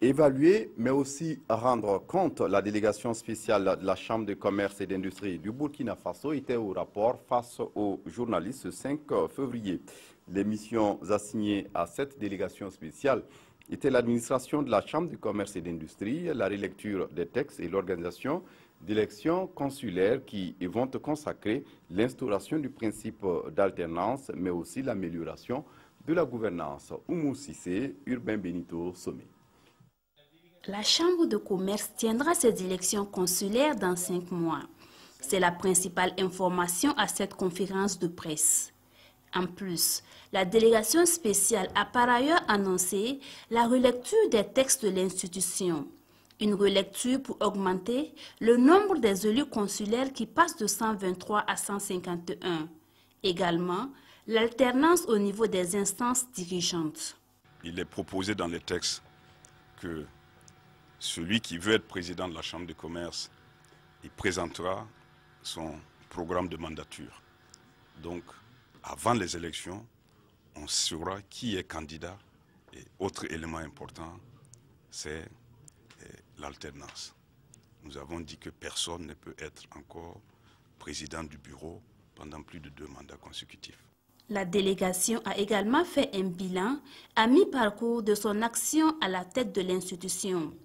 évaluer, mais aussi rendre compte. La délégation spéciale de la Chambre de commerce et d'industrie du Burkina Faso était au rapport face aux journalistes ce 5 février. Les missions assignées à cette délégation spéciale étaient l'administration de la Chambre de commerce et d'industrie, la relecture des textes et l'organisation d'élections consulaires qui vont consacrer l'instauration du principe d'alternance, mais aussi l'amélioration de la gouvernance. Oumou Urbain Benito, Sommet. La Chambre de commerce tiendra ses élections consulaires dans cinq mois. C'est la principale information à cette conférence de presse. En plus, la délégation spéciale a par ailleurs annoncé la relecture des textes de l'institution. Une relecture pour augmenter le nombre des élus consulaires qui passent de 123 à 151. Également, l'alternance au niveau des instances dirigeantes. Il est proposé dans les textes que celui qui veut être président de la Chambre de commerce, il présentera son programme de mandature. Donc, avant les élections, on saura qui est candidat. Et autre élément important, c'est eh, l'alternance. Nous avons dit que personne ne peut être encore président du bureau pendant plus de deux mandats consécutifs. La délégation a également fait un bilan à mi-parcours de son action à la tête de l'institution.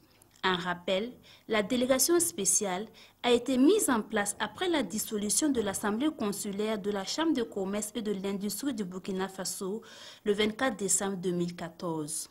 En rappel, la délégation spéciale a été mise en place après la dissolution de l'Assemblée consulaire de la Chambre de commerce et de l'industrie du Burkina Faso le 24 décembre 2014.